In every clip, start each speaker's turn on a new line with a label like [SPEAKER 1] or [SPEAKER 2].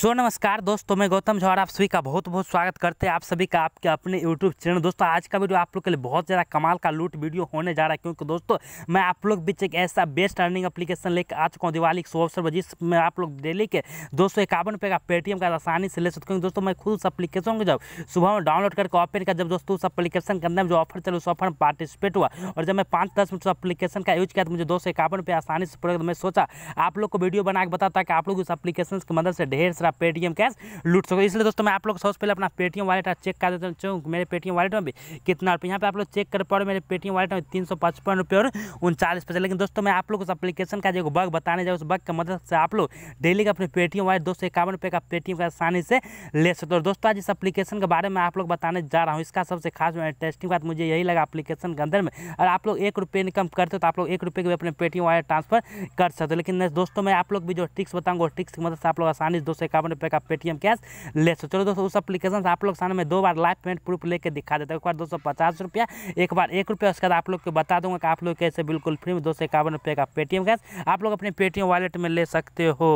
[SPEAKER 1] सो नमस्कार दोस्तों मैं गौतम झा और आप सभी का बहुत बहुत स्वागत करते हैं आप सभी का आपके अपने यूट्यूब चैनल दोस्तों आज का वीडियो आप लोग के लिए बहुत ज़्यादा कमाल का लूट वीडियो होने जा रहा है क्योंकि दोस्तों मैं आप लोग बीच एक ऐसा बेस्ट अर्निंग एप्लीकेशन लेकर आ चुका हूँ दिवाली के सौ अवसर पर जिसमें आप लोग डेली के दो सौ इक्यावन रुपये का पेटीएम का आसानी से ले सकते क्योंकि दोस्तों मैं खुद उस अपलीकेशन को जब सुबह में डाउनलोड करके ओपन कर जब दोस्तों उस अपलीकेशन के अंदर जो ऑफर चले उस ऑफर में पार्टिसिपेट हुआ और जब मैं पाँच दस मिनट उस अपलीकेशन का यूज किया तो मुझे दो सौ इक्यावन रुपये आसानी से पूरा तो मैं सोचा आप लोग को वीडियो बना के बताता कि आप लोग उस अपलीकेशन की मदद से ढेर दूसरा पेटीएम कैश लूट सको इसलिए दोस्तों मैं आप लोग सबसे पहले अपना पेटीएम वॉलेट चेक कर देता हूँ मेरे पेटीएम वालेट में भी कितना रुपये यहाँ पे आप लोग चेक कर पाओ मेरे पेटीएम वालेट में तीन सौ पचपन रुपये और उनचालीस पैसे लेकिन दोस्तों मैं आप लोग उस अपलीकेशन का जो बग बताने जाए उस बग की मदद से आप लोग डेली का अपने पेटीएम वालेट दो सौ इक्यावन रुपये का पेटीएम का आसानी से ले सकते हो दोस्तों आज इस अपलीकेशन के बारे में आप लोग बताने जा रहा हूँ इसका सबसे खास टेस्टिंग बात मुझे यही लगा अपलीकेशन के अंदर में और आप लोग एक रुपये इनकम करते हो तो आप लोग एक रुपये के भी अपने पेटीएम वालेट ट्रांसफर कर सकते हो लेकिन दोस्तों मैं आप लोग भी जो ट्रिक्स बताऊँगा ट्रिक्स की मदद से आप लोग आसानी से दो सौ इक्यावन रुपये का पेटीएम कैश ले सो चलो दोस्तों उस अपलीकेशन से आप लोग सामने में दो बार लाइफ पेमेंट प्रूफ लेके दिखा देता है एक बार दो सौ पचास रुपया एक बार एक रुपया उसके बाद आप लोग को बता दूंगा कि आप लोग कैसे बिल्कुल फ्री में दो सौ इक्यावन रुपये का पेटीएम कैश आप लोग अपने पेटीएम वॉलेट में ले सकते हो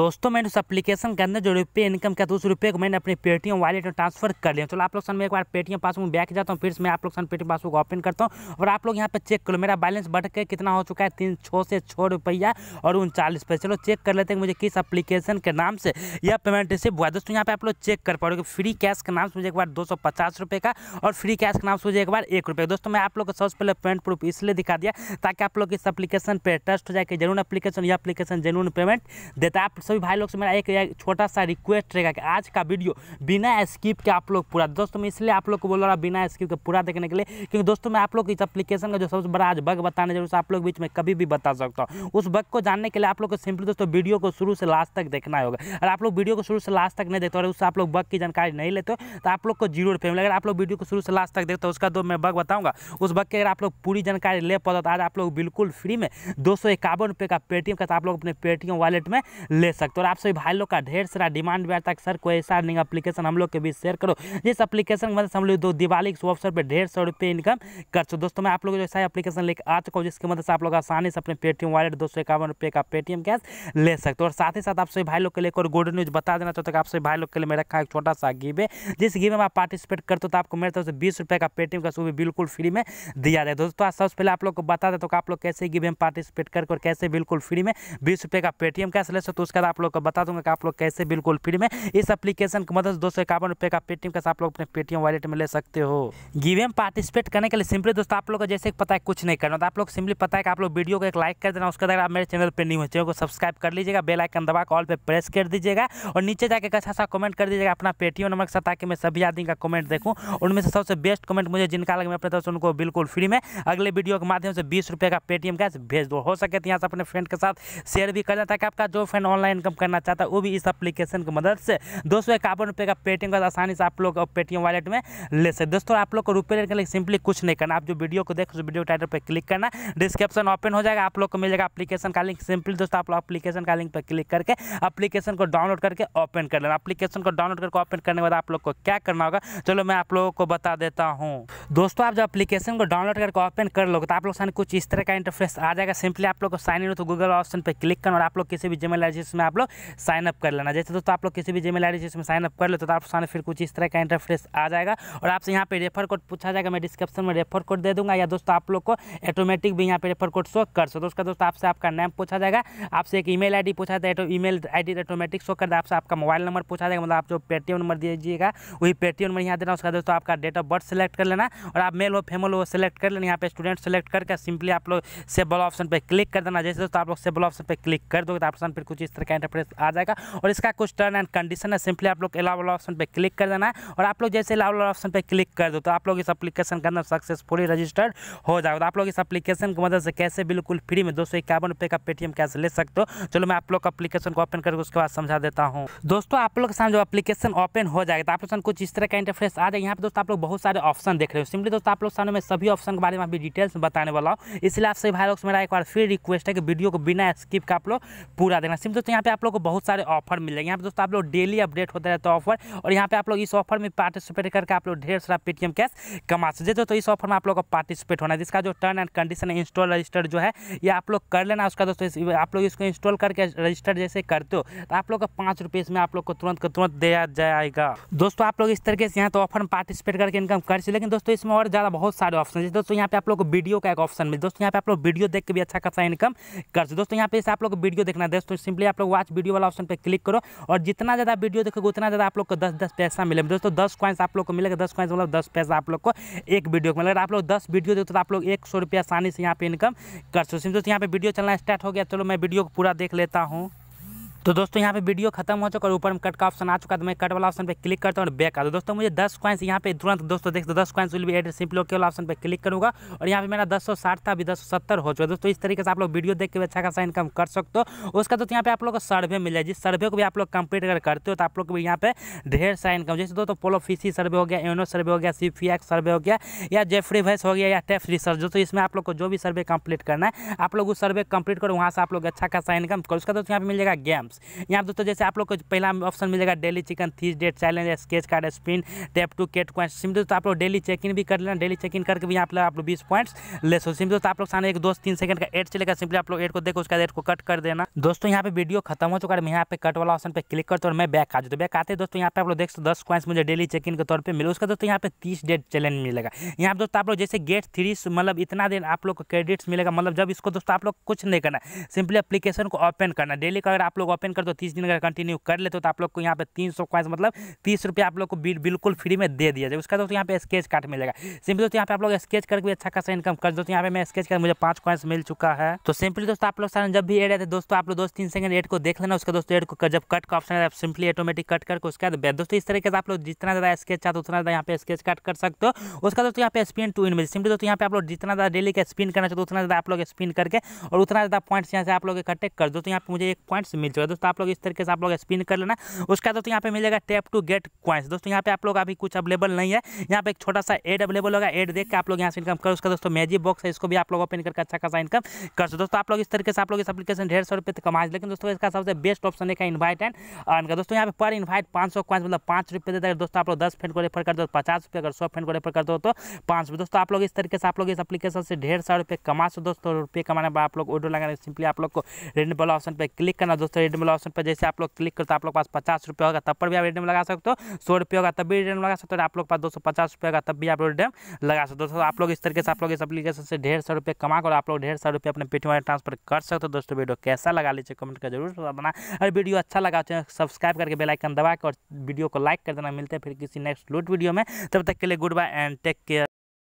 [SPEAKER 1] दोस्तों मैंने उस अपलीकेशन के अंदर जो रुपये इनकम किया था उस रुपये को मैंने अपने पेटीएम वॉलेट में ट्रांसफर कर लिया चलो आप लोग सामने एक बार पेटीएम पासबुक बैक जाता हूँ फिर मैं आप लोग सामने पेटीएम पासबुक ओपन करता हूँ और आप लोग यहाँ पे चेक करो मेरा बैलेंस बढ़ के कितना हो चुका है तीन छः से छः रुपया और उनचालीस पैसे चलो चेक कर लेते हैं मुझे किस अप्लीकेशन के नाम से यह पेमेंट रिसीव हुआ दोस्तों यहाँ पे आप लोग चेक कर पाओगे फ्री कैश के नाम से मुझे एक बार दो सौ पचास रुपये का और फ्री कैश के नाम से मुझे एक बार एक रुपये दोस्तों मैं आप लोग को सबसे पहले पेमेंट प्रूफ इसलिए दिखा दिया ताकि आप लोग इस अपलीकेशन पर ट्रस्ट हो जाए कि जरूर अपलीकेशन यह अपलीकेशन जरूर पेमेंट देता है आप सभी भाई लोग से मेरा एक छोटा सा रिक्वेस्ट रहेगा कि आज का वीडियो बिना स्किप के आप लोग पूरा दोस्तों मैं इसलिए आप लोग को बोल रहा बिना स्किप के पूरा देखने के लिए क्योंकि दोस्तों मैं आप लोग इस अपलीकेशन का जो सबसे बड़ा आज बग बताने जरूर आप लोग बीच में कभी भी बता सकता हूँ उस बग को जानने के लिए आप लोग को सिंपली दोस्तों वीडियो को शुरू से लास्ट तक देखना होगा और आप लोग लोग वीडियो को शुरू से लास्ट तक नहीं देखते और उससे आप लोग बग की जानकारी नहीं लेते तो आप लोग को जीरो रुपये मिलेगा आप लोग वीडियो को शुरू से लास्ट तक देखते हो उसका दो मैं बग बताऊँगा उस बग की अगर आप लोग पूरी जानकारी ले पाते तो आज आप लोग बिल्कुल फ्री में दो सौ का पेटीएम का तो आप लोग अपने पेटीएम वालेट में ले सकते हो और आप सभी भाई लोग का ढेर सारा डिमांड भी आता है सर कोई ऐसा नहीं अपलीकेशन हम लोग के बीच शेयर करो जिस अपलीकेशन मतलब हम लोग दो दिवाली के अवसर पर ढेर सौ रुपये इनकम कर सो दोस्तों मैं आप लोग ऐसा अपलीकेशन लेकर आ चुका हूँ जिसकी मदद से आप लोग आसानी से अपने पेटीएम वालेट दो सौ इक्यावन रुपये का पेटीएम कैश ले सकते हो और साथ ही साथ आप सभी भाई लोग के लिए और गोल्डन न्यूज़ बता देना चाहते हूँ आप सभी भाई लोग के लिए मैं रखा एक छोटा सा गिव है जिस गिव में आप पार्टिसिपेट करते हो तो आपको मेरे तरफ से बीस रुपये का पेटीएम का सूबी बिल्कुल फ्री में दिया जाए दोस्तों आज सबसे पहले आप लोग को बता देता हूँ आप लोग कैसे गिव में पार्टिसिपेट करके और कैसे बिल्कुल फ्री में बीस रुपये का पेटीएम कैसे ले सकते तो उसके बाद आप लोग को बता दूंगा कि आप लोग कैसे बिल्कुल फ्री में इस अपलीकेशन की मदद से दो सौ का पेटीएम कैसे आप लोग अपने पेटीएम वॉलेट में ले सकते हो गिव में पार्टिसिपेट करने के लिए सिंपली दोस्तों आप लोग को जैसे पता है कुछ नहीं करना तो आप लोग सिंपली पता है कि आप लोग वीडियो को एक लाइक कर देना उसके बाद आप मेरे चैनल पर नहीं हो चैनल को सब्सक्राइब कर लीजिएगा बेलाइकन दबा कॉल पर प्रेस कर दीजिएगा दीजिएगा और नीचे जाकर एक अच्छा सा कमेंट कर दीजिएगा अपना पेटीएम नंबर के साथ ताकि मैं सभी आदमी का कमेंट देखूँ उनमें से सबसे बेस्ट कमेंट मुझे जिनका लगे मैं अपने उनको बिल्कुल फ्री में अगले वीडियो के माध्यम से बीस का पेटीएम कैश भेज दो हो सके तो यहाँ से अपने फ्रेंड के साथ शेयर भी कर दें ताकि आपका जो फ्रेंड ऑनलाइन इनकम करना चाहता है वो भी इस अपलीकेशन की मदद से दो सौ का पेटीएम का आसानी से आप लोग पेटीएम वालेट में ले सकते दोस्तों आप लोग को रुपये लेने के लिए सिंपली कुछ नहीं करना आप जो वीडियो को देखो वीडियो टाइटल पर क्लिक करना डिस्क्रिप्शन ओपन हो जाएगा आप लोग को मिल जाएगा अपलीकेशन का लिंक सिंपली दोस्तों आप लोग अपलीकेशन का लिंक पर क्लिक करके अपलीकेशन को डाउनलोड डाउनलोड करके ओपन कर लेना एप्लीकेशन को डाउनलोड करके ओपन करने के बाद आप लोग को क्या करना होगा चलो मैं आप लोगों को बता देता हूँ दोस्तों आप जब एप्लीकेशन को डाउनलोड करके ओपन कर लोगे तो आप लोग सामने कुछ इस तरह का इंटरफेस आ जाएगा सिंपली आप लोग को साइन इन तो गूगल ऑप्शन पर क्लिक करना और आप लोग किसी भी जीमेल आई में आप लोग साइन अप कर लेना जैसे दोस्तों आप लोग किसी भी जीमेल आई में साइन अप कर लेते तो आप सामने फिर कुछ इस तरह का इंटरफेस आ जाएगा और आपसे यहाँ पे रेफर कोड पूछा जाएगा मैं डिस्क्रिप्शन में रेफर कोड दे दूंगा या दोस्तों आप लोग को ऑटोमेटिक भी यहाँ पे रेफर कोड शो कर सकते दोस्तों दोस्तों आपसे आपका नाम पूछा जाएगा आपसे एक ईमेल आईडी पूछा जाए तो ईमेल आईडी ऑटोमेटिक शो कर दे आपसे आपका मोबाइल नंबर पूछा जाएगा मतलब आप जो पेटीएम नंबर दीजिएगा वही पेटीएम नंबर यहाँ देना उसका दोस्तों आपका डेट ऑफ बर्थ सेलेक्ट कर लेना और आप मेल हो फेमल हो सेलेक्ट कर लेना यहाँ पे स्टूडेंट सेलेक्ट करके सिंपली आप लोग सेव वाला ऑप्शन पर क्लिक कर देना जैसे दोस्तों आप लोग सेबल ऑप्शन पर क्लिक कर दोगे तो ऑप्शन पर कुछ इस तरह का इंटरप्रेस आ जाएगा और इसका कुछ टर्न एंड कंडीशन है सिंपली आप लोग अलाउ वाला ऑप्शन पर क्लिक कर देना है और आप लोग जैसे अलाउ वाला ऑप्शन पर क्लिक कर दो तो आप लोग इस अपलीकेशन के अंदर सक्सेसफुली रजिस्टर्ड हो जाएगा तो आप लोग इस अपलीकेशन की मदद से कैसे बिल्कुल फ्री में दो सौ इक्यावन रुपये का पेटीएम कैसे ले सकते हो चलो मैं आप लोग अपलीकेशन को ओपन करके उसके बाद समझा देता देता हूँ दोस्तों आप लोग के सामने जो एप्लीकेशन ओपन हो जाएगा तो आप लोग कुछ इस तरह का इंटरफेस आ जाए यहाँ पे दोस्तों आप लोग बहुत सारे ऑप्शन देख रहे हो सिंपली दोस्तों आप लोग सामने में सभी ऑप्शन के बारे में अभी डिटेल्स बताने वाला हूँ इसलिए आप सभी भाई लोग मेरा एक बार फिर रिक्वेस्ट है कि वीडियो को बिना स्किप का आप लोग पूरा देना सिंपली दोस्तों यहाँ पे आप लोग को बहुत सारे ऑफर मिल जाएंगे यहाँ पे दोस्तों आप लोग डेली अपडेट होते रहते ऑफर और यहाँ पे आप लोग इस ऑफर में पार्टिसिपेट करके आप लोग ढेर सारा पेटीएम कैश कमा सकते दोस्तों इस ऑफर में आप लोग को पार्टिसिपेट होना है जिसका जो टर्न एंड कंडीशन है इंस्टॉल रजिस्टर जो है ये आप लोग कर लेना उसका दोस्तों आप लोग इसको इंस्टॉल करके रजिस्टर जैसे करते हो तो आप लोग का पाँच रुपये इसमें आप लोग को तुरंत का तुरंत दिया जाएगा दोस्तों आप लोग इस तरीके से यहाँ तो ऑफर में पार्टिसिपेट करके इनकम कर सकते लेकिन दोस्तों इसमें और ज़्यादा बहुत सारे ऑप्शन है दोस्तों यहाँ पे आप लोग को वीडियो का एक ऑप्शन मिले दोस्तों यहाँ पे आप लोग वीडियो देख के भी अच्छा खासा इनकम कर सकते दोस्तों यहाँ पे आप लोग वीडियो देखना है दोस्तों सिंपली आप लोग वॉच वीडियो वाला ऑप्शन पर क्लिक करो और जितना ज़्यादा वीडियो देखोगे उतना ज़्यादा आप लोग को दस दस पैसा मिलेगा दोस्तों दस क्वाइंस आप लोग को मिलेगा दस क्वाइंस मतलब दस पैसा आप लोग को एक वीडियो को मिलेगा आप लोग दस वीडियो देखते तो आप लोग एक सौ रुपया आसानी से यहाँ पे इनकम कर सकते दोस्तों यहाँ पे वीडियो चलना स्टार्ट हो गया चलो मैं वीडियो को पूरा देख लेता हूँ तो दोस्तों यहाँ पे वीडियो खत्म हो चुका और ऊपर में कट का ऑप्शन आ चुका तो मैं कट वाला ऑप्शन पे क्लिक करता हूँ और बैक आता तो दोस्तों मुझे दस क्वाइंस यहाँ पे तुरंत दोस्तों देख दो दस कॉइन्स विल भी एड सिंपल ओके वाला ऑप्शन पे क्लिक करूँगा और यहाँ पे मेरा दस सौ साठ था अभी दस सौ सत्तर हो चुका है दोस्तों इस तरीके से आप लोग वीडियो देख के भी अच्छा खासा इनकम कर सकते हो उसका दोस्तों यहाँ पे आप लोग को सर्वे मिल जाए जिस सर्वे को भी आप लोग कंप्लीट अगर करते हो तो आप लोग को भी यहाँ पे ढेर सा इनकम जैसे दोस्तों पोलो फीसी सर्वे हो गया एनो सर्वे हो गया सी सर्वे हो गया या जेफ्री वैस हो गया या टेफ रिसर्च दोस्तों इसमें आप लोग को जो भी सर्वे कंप्लीट करना है आप लोग उस सर्वे कंप्लीट करो वहाँ से आप लोग अच्छा खासा इनकम करो उसका दोस्तों यहाँ पे मिल जाएगा गेम गेम्स यहाँ दोस्तों जैसे आप लोग को पहला ऑप्शन मिलेगा daily check in these date challenge sketch card spin tap to cat question sim दोस्तों आप लोग डेली चेक इन भी कर लेना डेली चेक इन करके भी यहाँ पर आप लोग बीस पॉइंट्स ले सो सिम दोस्तों आप लोग सामने एक दो तीन सेकंड का एड चलेगा सिंपली आप लोग एड को देखो उसका एड को कट कर देना दोस्तों यहाँ पे वीडियो खत्म हो चुका है मैं यहाँ पे कट वाला ऑप्शन पर क्लिक करता हूँ मैं बैक आ जाता बैक आते दोस्तों यहाँ पे आप लोग देख सकते दस क्वाइंस मुझे डेली चेक इन के तौर पर मिले उसका दोस्तों यहाँ पे तीस डेट चैलेंज मिलेगा यहाँ दोस्तों आप लोग जैसे गेट थ्री मतलब इतना दिन आप लोग को क्रेडिट्स मिलेगा मतलब जब इसको दोस्तों आप लोग कुछ नहीं करना सिंपली अप्लीकेशन को ओपन करना डेली का अगर आप लोग ओपन कर दो तीस दिन अगर कंटिन्यू कर लेते हो तो आप लोग को यहाँ पे तीन सौ क्वाइंस मतलब तीस रुपये आप लोग को बिल्कुल फ्री में दे दिया जाए उसका दोस्तों यहाँ पे स्केच कार्ड मिलेगा सिंपली दोस्तों यहाँ पे आप लोग स्केच करके भी अच्छा खासा इनकम कर दो तो यहाँ पे मैं स्केच कर मुझे पाँच क्वाइंस मिल चुका है तो सिंपली दोस्तों आप लोग सारे जब भी एड आते दोस्तों आप लोग दोस्त तीन सेकंड एड को देख लेना उसका दोस्तों एड को जब कट का ऑप्शन है सिंपली ऑटोमेटिक कट करके उसका दोस्तों इस तरीके से आप लोग जितना ज़्यादा स्केच चाहते उतना ज़्यादा यहाँ पे स्केच कट कर सकते हो उसका दोस्तों यहाँ पे स्पिन टू इन मिल सिंपली दोस्तों यहाँ पे आप लोग जितना ज़्यादा डेली का स्पिन करना चाहते उतना ज़्यादा आप लोग स्पिन करके और उतना ज़्यादा पॉइंट्स यहाँ से आप लोग कटेक्ट कर दो तो यहाँ पे मुझे एक पॉइंट्स मिल चुका दोस्तों आप लोग इस तरीके से आप लोग स्पिन कर लेना उसका दोस्तों यहाँ पे मिलेगा टैप टू गेट क्वाइंस दोस्तों यहाँ पे आप लोग अभी कुछ अवेलेबल नहीं है यहाँ पे एक छोटा सा एड अवेलेबल होगा एड देख के आप लोग यहाँ से इनकम करो उसका दोस्तों मैजिक बॉक्स है इसको भी आप लोग ओपन करके अच्छा खासा इनकम कर सकते दोस्तों आप लोग इस तरीके से आप लोग इस अपलीकेशन डेढ़ सौ रुपये कमाए लेकिन दोस्तों इसका सबसे बेस्ट ऑप्शन है इन्वाइट एंड अर्न का दोस्तों यहाँ पे पर इन्वाइट पाँच सौ क्वाइंस मतलब पाँच रुपये देते दोस्तों आप लोग दस फ्रेंड को रेफर कर दो पचास रुपये अगर सौ फ्रेंड को रेफर कर दो तो पाँच रुपये दोस्तों आप लोग इस तरीके से आप लोग इस अपलीकेशन से डेढ़ सौ रुपये कमा सो दोस्तों रुपये कमाने पर आप लोग ऑर्डर लगाने सिंपली आप लोग को रेड बल ऑप्शन पर क्लिक करना दोस्तों रेड वाला ऑप्शन पर जैसे आप लोग क्लिक करते तो आप लोग पास पचास रुपये होगा तब पर भी आप रिडीम लगा सकते हो सौ रुपये होगा तब भी रिडीम लगा सकते हो आप लोग पास दो सौ पचास रुपये होगा तब भी आप रिडीम लगा सकते हो दोस्तों आप लोग इस तरीके से आप लोग इस अपलीकेशन से ढेर सौ रुपये कमा कर आप लोग ढेर सौ रुपये अपने पेटीएम ट्रांसफर कर सकते हो दोस्तों वीडियो कैसा लगा लीजिए कमेंट कर जरूर बताना और वीडियो अच्छा लगा चैनल सब्सक्राइब तो करके बेलाइकन दबा कर वीडियो को लाइक कर देना मिलते हैं फिर किसी नेक्स्ट लूट वीडियो में तब तक के लिए goodbye and take care